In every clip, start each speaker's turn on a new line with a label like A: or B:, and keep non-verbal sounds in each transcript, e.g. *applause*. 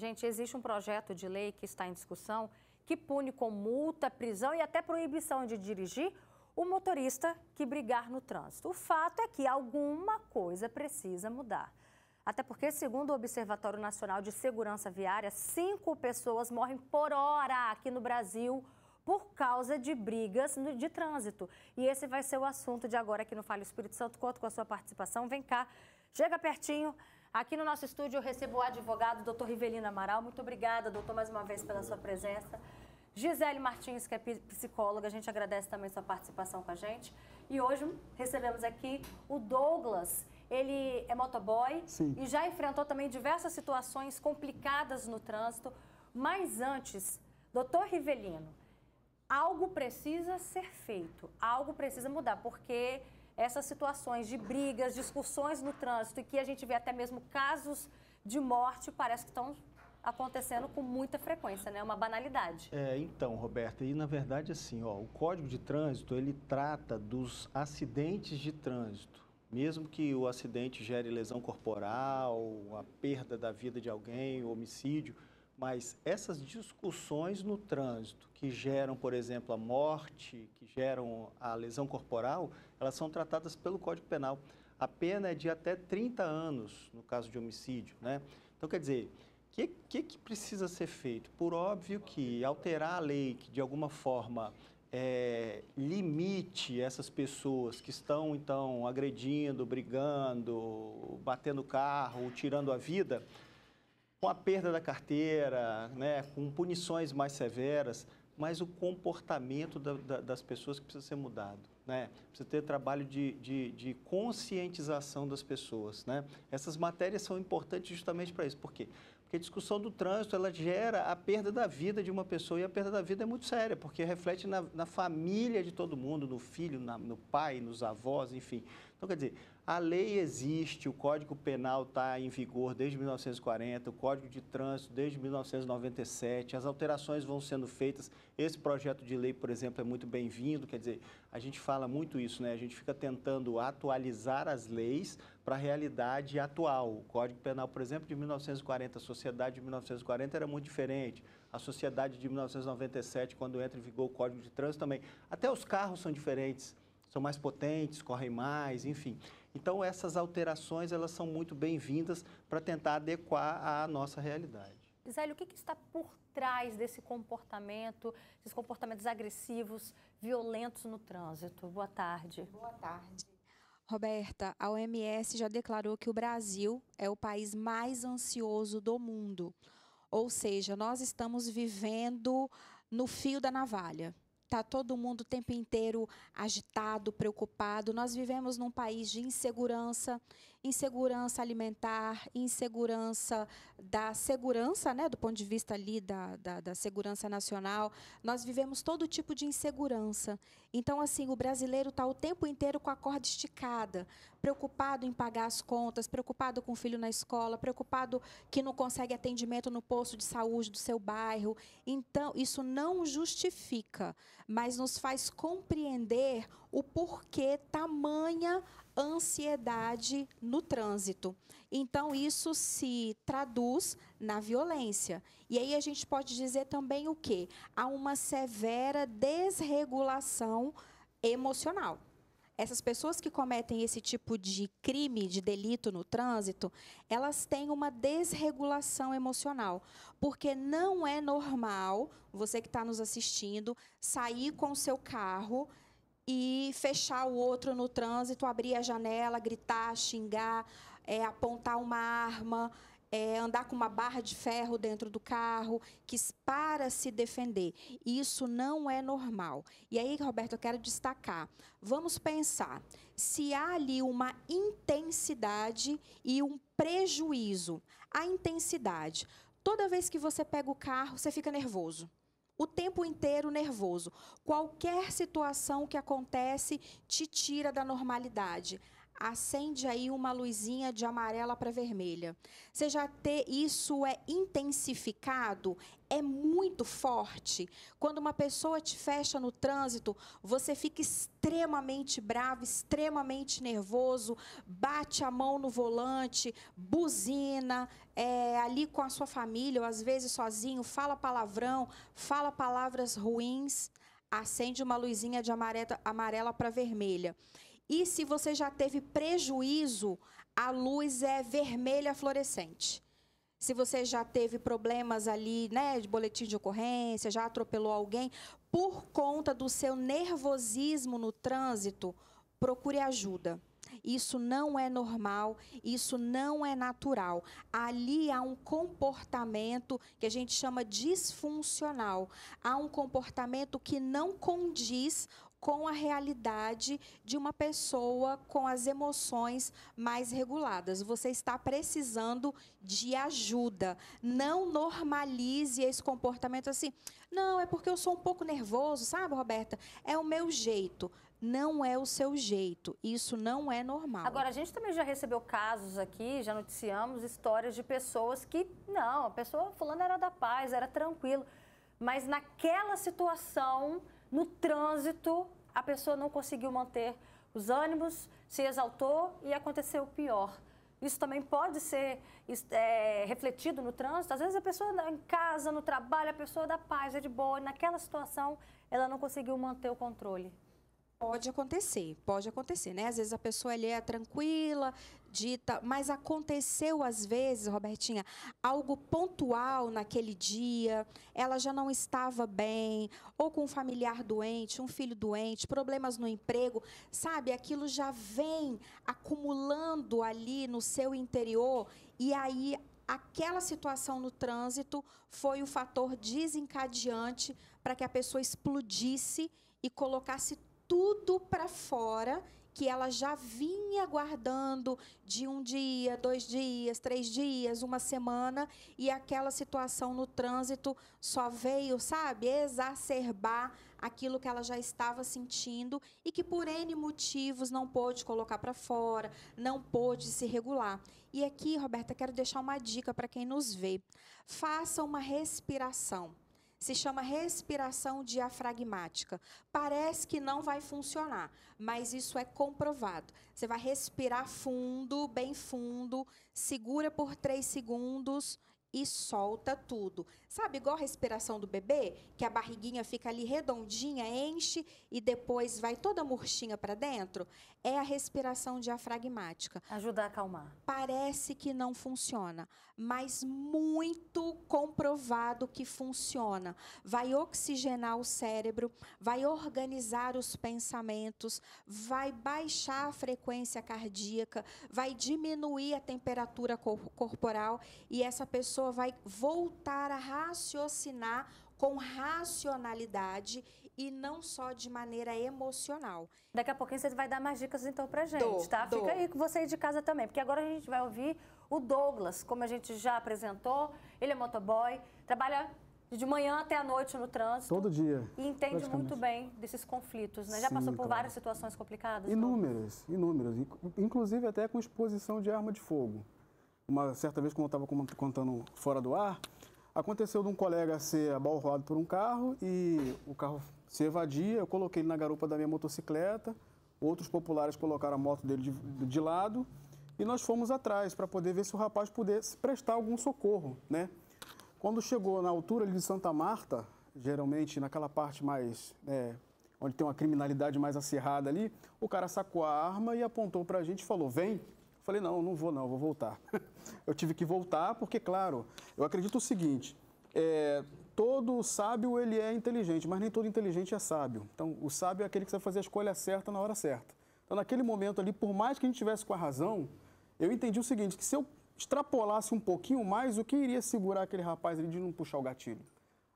A: Gente, existe um projeto de lei que está em discussão que pune com multa, prisão e até proibição de dirigir o motorista que brigar no trânsito. O fato é que alguma coisa precisa mudar. Até porque, segundo o Observatório Nacional de Segurança Viária, cinco pessoas morrem por hora aqui no Brasil por causa de brigas de trânsito. E esse vai ser o assunto de agora aqui no Fale Espírito Santo. Conto com a sua participação. Vem cá, chega pertinho. Aqui no nosso estúdio eu recebo o advogado doutor Rivelino Amaral. Muito obrigada, doutor, mais uma vez pela sua presença. Gisele Martins, que é psicóloga, a gente agradece também sua participação com a gente. E hoje recebemos aqui o Douglas. Ele é motoboy Sim. e já enfrentou também diversas situações complicadas no trânsito. Mas antes, doutor Rivelino, algo precisa ser feito, algo precisa mudar, porque essas situações de brigas, discussões no trânsito e que a gente vê até mesmo casos de morte, parece que estão acontecendo com muita frequência, né? É uma banalidade.
B: É, então, Roberta, e na verdade assim, ó, o Código de Trânsito, ele trata dos acidentes de trânsito. Mesmo que o acidente gere lesão corporal, a perda da vida de alguém, homicídio, mas essas discussões no trânsito que geram, por exemplo, a morte, que geram a lesão corporal, elas são tratadas pelo Código Penal. A pena é de até 30 anos no caso de homicídio, né? Então, quer dizer, o que, que, que, precisa ser feito? Por óbvio que alterar a lei que, de alguma forma, é, limite essas pessoas que estão, então, agredindo, brigando, batendo carro, tirando a vida com a perda da carteira, né, com punições mais severas, mas o comportamento da, da, das pessoas que precisa ser mudado. Né? Precisa ter trabalho de, de, de conscientização das pessoas. Né? Essas matérias são importantes justamente para isso. Por quê? Porque a discussão do trânsito ela gera a perda da vida de uma pessoa e a perda da vida é muito séria, porque reflete na, na família de todo mundo, no filho, na, no pai, nos avós, enfim. Então, quer dizer, a lei existe, o Código Penal está em vigor desde 1940, o Código de Trânsito desde 1997, as alterações vão sendo feitas. Esse projeto de lei, por exemplo, é muito bem-vindo, quer dizer, a gente fala muito isso, né? A gente fica tentando atualizar as leis para a realidade atual. O Código Penal, por exemplo, de 1940, a sociedade de 1940 era muito diferente. A sociedade de 1997, quando entra em vigor o Código de Trânsito também. Até os carros são diferentes são mais potentes, correm mais, enfim. Então, essas alterações, elas são muito bem-vindas para tentar adequar à nossa realidade.
A: Isélio, o que, que, está por trás desse comportamento, desses comportamentos agressivos, violentos no trânsito? Boa tarde. Boa tarde. Roberta, a
C: OMS já declarou que o Brasil é o país mais ansioso do mundo. Ou seja, nós estamos vivendo no fio da navalha. Tá todo mundo o tempo inteiro agitado, preocupado. Nós vivemos num país de insegurança insegurança alimentar, insegurança da segurança, né, do ponto de vista ali da, da, da segurança nacional. Nós vivemos todo tipo de insegurança. Então, assim, o brasileiro está o tempo inteiro com a corda esticada, preocupado em pagar as contas, preocupado com o filho na escola, preocupado que não consegue atendimento no posto de saúde do seu bairro. Então, isso não justifica, mas nos faz compreender o porquê tamanha ansiedade no trânsito. Então, isso se traduz na violência. E aí a gente pode dizer também o quê? Há uma severa desregulação emocional. Essas pessoas que cometem esse tipo de crime, de delito no trânsito, elas têm uma desregulação emocional. Porque não é normal, você que está nos assistindo, sair com o seu carro e fechar o outro no trânsito, abrir a janela, gritar, xingar, é, apontar uma arma, é, andar com uma barra de ferro dentro do carro, que para se defender. Isso não é normal. E aí, Roberto, eu quero destacar. Vamos pensar se há ali uma intensidade e um prejuízo. A intensidade. Toda vez que você pega o carro, você fica nervoso o tempo inteiro nervoso. Qualquer situação que acontece te tira da normalidade acende aí uma luzinha de amarela para vermelha. Seja ter isso é intensificado, é muito forte. Quando uma pessoa te fecha no trânsito, você fica extremamente bravo, extremamente nervoso, bate a mão no volante, buzina, é, ali com a sua família, ou às vezes sozinho, fala palavrão, fala palavras ruins, acende uma luzinha de amarela, amarela para vermelha. E se você já teve prejuízo, a luz é vermelha fluorescente. Se você já teve problemas ali, né, de boletim de ocorrência, já atropelou alguém, por conta do seu nervosismo no trânsito, procure ajuda. Isso não é normal, isso não é natural. Ali há um comportamento que a gente chama disfuncional. Há um comportamento que não condiz com a realidade de uma pessoa com as emoções mais reguladas. Você está precisando de ajuda. Não normalize esse comportamento assim. Não, é porque eu sou um pouco nervoso, sabe, Roberta? É o meu jeito. Não é o seu jeito. Isso não é normal. Agora,
A: a gente também já recebeu casos aqui, já noticiamos histórias de pessoas que, não, a pessoa fulana era da paz, era tranquilo. Mas naquela situação no trânsito, a pessoa não conseguiu manter os ânimos, se exaltou e aconteceu o pior. Isso também pode ser é, refletido no trânsito. Às vezes a pessoa em casa, no trabalho, a pessoa dá paz, é de boa, e naquela situação ela não conseguiu manter o controle pode acontecer, pode acontecer, né? Às vezes a pessoa ali é tranquila,
C: dita, mas aconteceu às vezes, Robertinha, algo pontual naquele dia, ela já não estava bem, ou com um familiar doente, um filho doente, problemas no emprego, sabe? Aquilo já vem acumulando ali no seu interior e aí aquela situação no trânsito foi o fator desencadeante para que a pessoa explodisse e colocasse tudo para fora que ela já vinha guardando de um dia, dois dias, três dias, uma semana, e aquela situação no trânsito só veio, sabe, exacerbar aquilo que ela já estava sentindo e que por N motivos não pôde colocar para fora, não pôde se regular. E aqui, Roberta, quero deixar uma dica para quem nos vê. Faça uma respiração se chama respiração diafragmática. Parece que não vai funcionar, mas isso é comprovado. Você vai respirar fundo, bem fundo, segura por três segundos e solta tudo. Sabe, igual a respiração do bebê, que a barriguinha fica ali redondinha, enche e depois vai toda murchinha para dentro? É a respiração diafragmática. Ajuda a acalmar. Parece que não funciona, mas muito comprovado que funciona. Vai oxigenar o cérebro, vai organizar os pensamentos, vai baixar a frequência cardíaca, vai diminuir a temperatura corporal e essa pessoa vai voltar a raciocinar com racionalidade e não só de
A: maneira emocional. Daqui a pouquinho você vai dar mais dicas então pra gente, dou, tá? Dou. Fica aí com você aí de casa também, porque agora a gente vai ouvir o Douglas, como a gente já apresentou, ele é motoboy, trabalha de manhã até a noite no trânsito. Todo
D: dia. E entende muito
A: bem desses conflitos, né? Já Sim, passou por claro. várias situações complicadas? Inúmeras,
D: não? inúmeras. Inclusive até com exposição de arma de fogo. Uma certa vez, como eu estava contando fora do ar, Aconteceu de um colega ser abalroado por um carro e o carro se evadia. Eu coloquei ele na garupa da minha motocicleta. Outros populares colocaram a moto dele de, de lado e nós fomos atrás para poder ver se o rapaz pudesse prestar algum socorro, né? Quando chegou na altura de Santa Marta, geralmente naquela parte mais é, onde tem uma criminalidade mais acirrada ali, o cara sacou a arma e apontou para a gente e falou: "Vem". Falei, não, não vou não, vou voltar. *laughs* eu tive que voltar porque, claro, eu acredito o seguinte, é, todo sábio ele é inteligente, mas nem todo inteligente é sábio. Então, o sábio é aquele que sabe fazer a escolha certa na hora certa. Então, naquele momento ali, por mais que a gente tivesse com a razão, eu entendi o seguinte, que se eu extrapolasse um pouquinho mais, o que iria segurar aquele rapaz ali de não puxar o gatilho?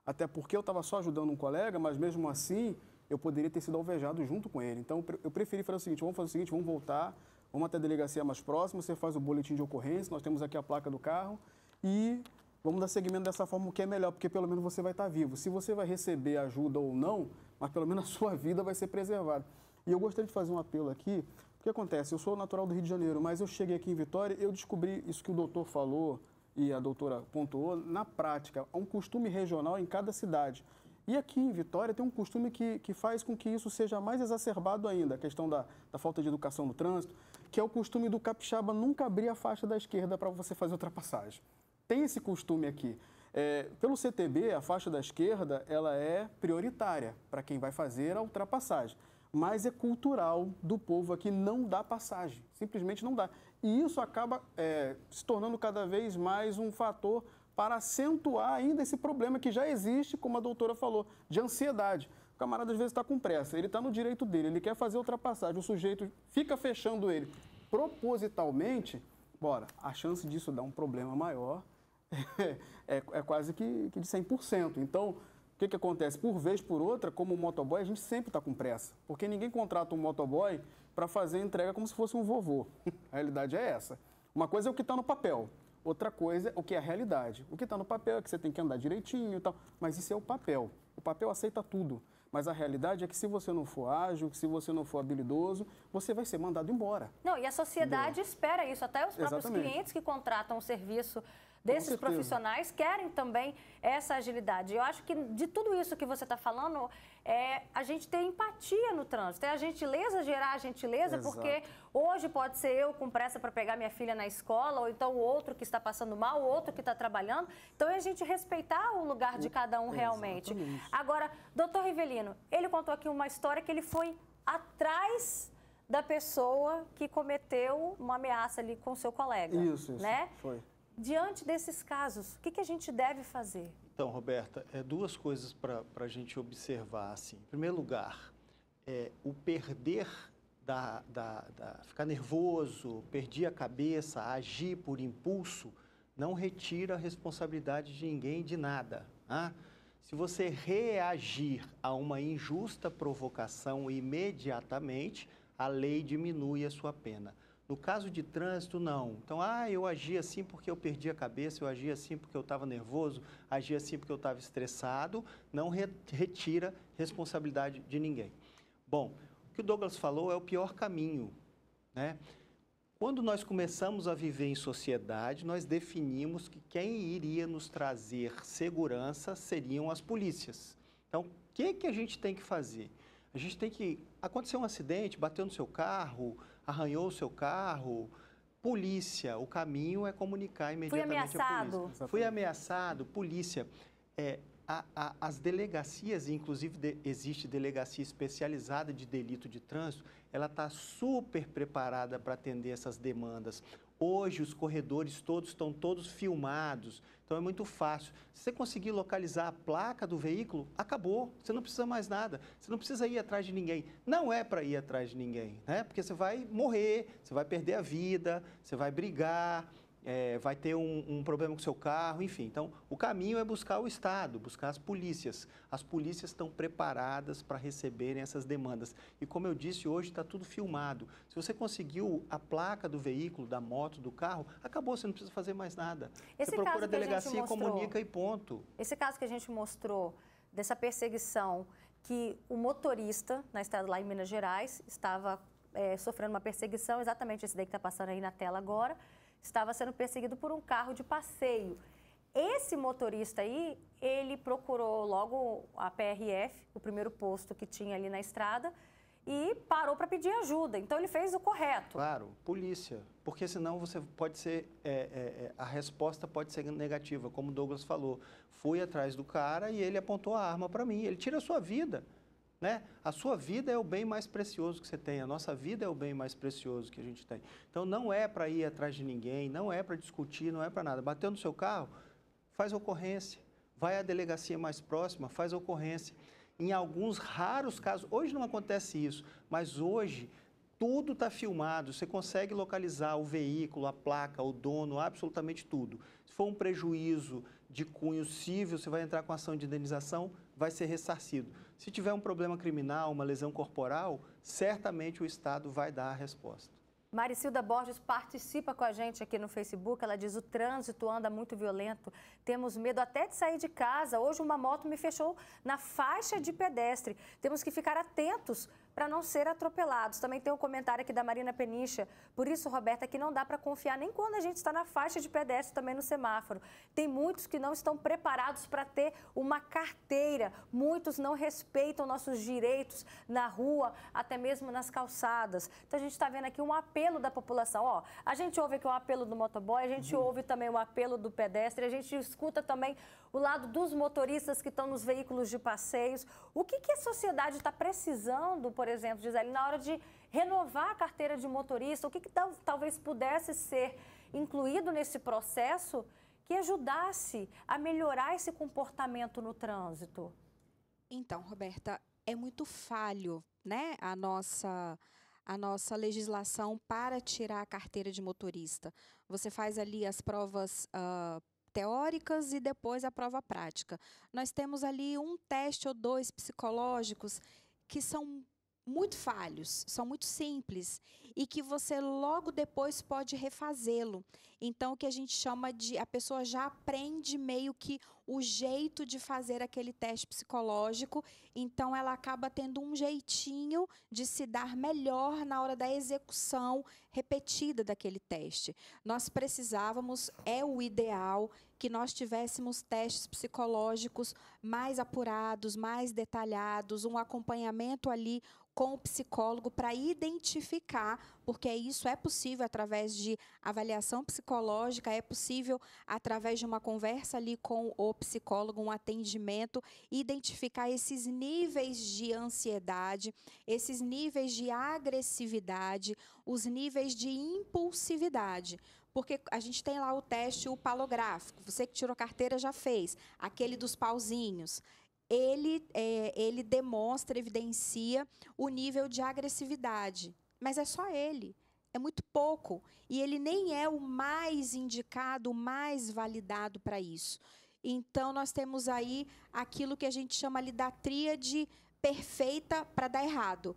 D: Até porque eu estava só ajudando um colega, mas mesmo assim, eu poderia ter sido alvejado junto com ele. Então, eu preferi fazer o seguinte, vamos fazer o seguinte, vamos voltar, Vamos até a delegacia mais próxima, você faz o boletim de ocorrência, nós temos aqui a placa do carro e vamos dar seguimento dessa forma, o que é melhor, porque pelo menos você vai estar vivo. Se você vai receber ajuda ou não, mas pelo menos a sua *laughs* vida vai ser preservada. E eu gostaria de fazer um apelo aqui, O que acontece, eu sou natural do Rio de Janeiro, mas eu cheguei aqui em Vitória, eu descobri isso que o doutor falou e a doutora pontuou, na prática, há um costume regional em cada cidade. E aqui em Vitória tem um costume que, que faz com que isso seja mais exacerbado ainda, a questão da, da falta de educação no trânsito que é o costume do capixaba nunca abrir a faixa da esquerda para você fazer ultrapassagem. Tem esse costume aqui. É, pelo CTB, a faixa da esquerda ela é prioritária para quem vai fazer a ultrapassagem, mas é cultural do povo aqui não dá passagem, simplesmente não dá. E isso acaba é, se tornando cada vez mais um fator para acentuar ainda esse problema que já existe, como a doutora falou, de ansiedade. O camarada às vezes está com pressa, ele está no direito dele, ele quer fazer ultrapassagem, o sujeito fica fechando ele propositalmente, bora, a chance disso dar um problema maior é, *laughs* é, é quase que, que de 100%. Então, o que, que acontece? Por vez por outra, como motoboy, a gente sempre está com pressa. Porque ninguém contrata um motoboy para fazer entrega como se fosse um vovô. *laughs* A realidade é essa. Uma coisa é o que está no papel, outra coisa é o que é a realidade. O que está no papel é que você tem que andar direitinho e tal, mas isso é o papel. O papel aceita tudo. Mas a realidade é que se você não for ágil, se você não for habilidoso, você vai ser mandado embora.
A: Não, e a sociedade espera isso. Até os próprios Exatamente. clientes que contratam o serviço desses profissionais querem também essa agilidade. Eu acho que de tudo isso que você está falando, é a gente ter empatia no trânsito, é a gentileza, gerar a gentileza, Exato. porque hoje pode ser eu com pressa para pegar minha filha na escola, ou então o outro que está passando mal, o outro que está trabalhando. Então é a gente respeitar o lugar de cada um realmente. Exatamente. Agora, doutor Rivelino, ele contou aqui uma história que ele foi atrás da pessoa que cometeu uma ameaça ali com seu colega. Isso, isso. Né? Foi. Diante desses casos, o que a gente deve fazer?
B: Então, Roberta, é duas coisas para a gente observar. Assim. Em primeiro lugar, é, o perder da, da, da, ficar nervoso, perder a cabeça, agir por impulso, não retira a responsabilidade de ninguém de nada. Né? Se você reagir a uma injusta provocação imediatamente, a lei diminui a sua pena. No caso de trânsito, não. Então, ah, eu agi assim porque eu perdi a cabeça, eu agi assim porque eu estava nervoso, agi assim porque eu estava estressado, não re retira responsabilidade de ninguém. Bom, o que o Douglas falou é o pior caminho, né? Quando nós começamos a viver em sociedade, nós definimos que quem iria nos trazer segurança seriam as polícias. Então, o que, que a gente tem que fazer? A gente tem que. Aconteceu um acidente, bateu no seu carro, arranhou o seu carro. Polícia, o caminho é comunicar imediatamente Fui ameaçado. à Fui ameaçado, polícia. É, a, a, as delegacias, inclusive de, existe delegacia especializada de delito de trânsito, ela está super preparada para atender essas demandas. Hoje os corredores todos estão todos filmados, então é muito fácil. Se você conseguir localizar a placa do veículo, acabou. Você não precisa mais nada. Você não precisa ir atrás de ninguém. Não é para ir atrás de ninguém, né? Porque você vai morrer, você vai perder a vida, você vai brigar, é, vai ter um, um, problema com seu carro, enfim. Então, o caminho é buscar o Estado, buscar as polícias. As polícias estão preparadas para receberem essas demandas. E como eu disse, hoje está tudo filmado. Se você conseguiu a placa do veículo, da moto, do carro, acabou, você não precisa fazer mais nada. Esse você procura a delegacia, a mostrou, comunica e ponto.
A: Esse caso que a gente mostrou dessa perseguição
B: que o motorista
A: na estrada lá em Minas Gerais estava é, sofrendo uma perseguição, exatamente esse daí que está passando aí na tela agora estava sendo perseguido por um carro de passeio. Esse motorista aí, ele procurou logo a PRF, o primeiro posto que tinha ali na estrada, e parou para pedir ajuda. Então ele fez o correto.
B: Claro, polícia. Porque senão você pode ser. É, é, é, a resposta pode ser negativa, como o Douglas falou. Fui atrás do cara e ele apontou a arma para mim. Ele tira a sua vida. Né? A sua vida é o bem mais precioso que você tem, a nossa vida é o bem mais precioso que a gente tem. Então não é para ir atrás de ninguém, não é para discutir, não é para nada. Bateu no seu carro, faz ocorrência. Vai à delegacia mais próxima, faz ocorrência. Em alguns raros casos, hoje não acontece isso, mas hoje tudo está filmado, você consegue localizar o veículo, a placa, o dono, absolutamente tudo. Se for um prejuízo de cunho civil, você vai entrar com ação de indenização, vai ser ressarcido. Se tiver um problema criminal, uma lesão corporal, certamente o Estado vai dar a resposta.
A: Maricilda Borges participa com a gente aqui no Facebook. Ela diz: o trânsito anda muito violento, temos medo até de sair de casa. Hoje, uma moto me fechou na faixa de pedestre. Temos que ficar atentos para não ser atropelados. Também tem um comentário aqui da Marina Penicha. Por isso, Roberta, que não dá para confiar nem quando a gente está na faixa de pedestre também no semáforo. Tem muitos que não estão preparados para ter uma carteira. Muitos não respeitam nossos direitos na rua, até mesmo nas calçadas. Então a gente está vendo aqui um apelo da população. Ó, a gente ouve aqui o um apelo do motoboy, a gente uhum. ouve também o um apelo do pedestre, a gente escuta também o lado dos motoristas que estão nos veículos de passeios. O que, que a sociedade está precisando, por exemplo, Gisele, na hora de renovar a carteira de motorista? O que, que talvez pudesse ser incluído nesse processo que ajudasse a melhorar esse comportamento no trânsito? Então, Roberta, é muito falho,
C: né, a nossa a nossa legislação para tirar a carteira de motorista. Você faz ali as provas uh, teóricas e depois a prova prática. Nós temos ali um teste ou dois psicológicos que são muito falhos, são muito simples e que você logo depois pode refazê-lo. Então, o que a gente chama de. A pessoa já aprende meio que o jeito de fazer aquele teste psicológico, então ela acaba tendo um jeitinho de se dar melhor na hora da execução repetida daquele teste. Nós precisávamos, é o ideal, que nós tivéssemos testes psicológicos mais apurados, mais detalhados, um acompanhamento ali com o psicólogo para identificar, porque isso é possível através de avaliação psicológica, é possível através de uma conversa ali com o psicólogo, um atendimento, identificar esses níveis de ansiedade, esses níveis de agressividade, os níveis de impulsividade porque a gente tem lá o teste o palográfico. Você que tirou carteira já fez, aquele dos pauzinhos ele, é, ele demonstra, evidencia o nível de agressividade. Mas é só ele. É muito pouco. E ele nem é o mais indicado, o mais validado para isso. Então, nós temos aí aquilo que a gente chama ali da tríade perfeita para dar
A: errado: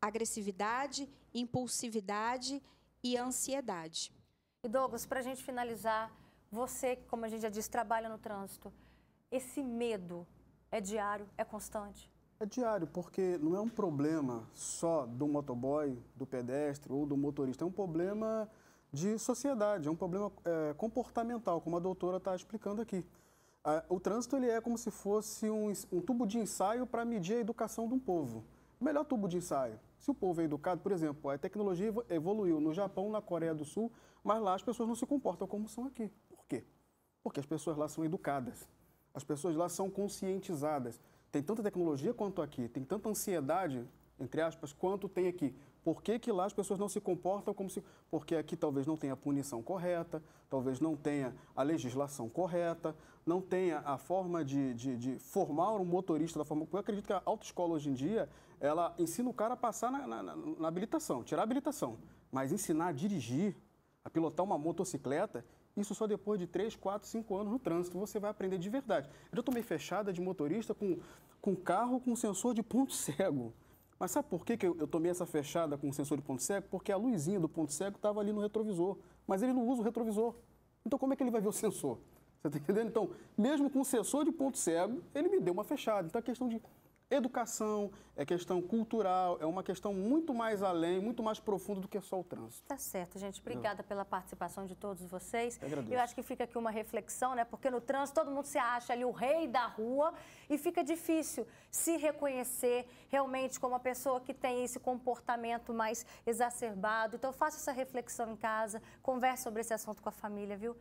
A: agressividade, impulsividade e ansiedade. E Douglas, para a gente finalizar, você, como a gente já disse, trabalha no trânsito. Esse medo é diário? É constante?
D: É diário, porque não é um problema só do motoboy, do pedestre ou do motorista, é um problema de sociedade, é um problema é, comportamental, como a doutora está explicando aqui. o trânsito ele é como se fosse um, um tubo de ensaio para medir a educação de um povo. O melhor tubo de ensaio. Se o povo é educado, por exemplo, a tecnologia evoluiu no Japão, na Coreia do Sul, mas lá as pessoas não se comportam como são aqui. Por quê? Porque as pessoas lá são educadas. As pessoas lá são conscientizadas. Tem tanta tecnologia quanto aqui, tem tanta ansiedade, entre aspas, quanto tem aqui. Por que, que lá as pessoas não se comportam como se. Porque aqui talvez não tenha a punição correta, talvez não tenha a legislação correta, não tenha a forma de, de, de formar um motorista da forma. Eu acredito que a autoescola hoje em dia, ela ensina o cara a passar na, na, na habilitação, tirar a habilitação. Mas ensinar a dirigir, a pilotar uma motocicleta, isso só depois de 3, 4, 5 anos no trânsito. Você vai aprender de verdade. Eu já tomei fechada de motorista com, com carro com sensor de ponto cego. Mas sabe por que, que eu, eu tomei essa fechada com sensor de ponto cego? Porque a luzinha do ponto cego estava ali no retrovisor. Mas ele não usa o retrovisor. Então como é que ele vai ver o sensor? Você está entendendo? Então, mesmo com sensor de ponto cego, ele me deu uma fechada. Então é questão de educação, é questão cultural, é uma questão muito mais além, muito mais profunda do que só o trânsito.
A: Tá certo, gente. Obrigada pela participação de todos vocês. Eu, Eu acho que fica aqui uma reflexão, né? Porque no trânsito todo mundo se acha ali o rei da rua e fica difícil se reconhecer realmente como uma pessoa que tem esse comportamento mais exacerbado. Então faça essa reflexão em casa, converse sobre esse assunto com a família, viu?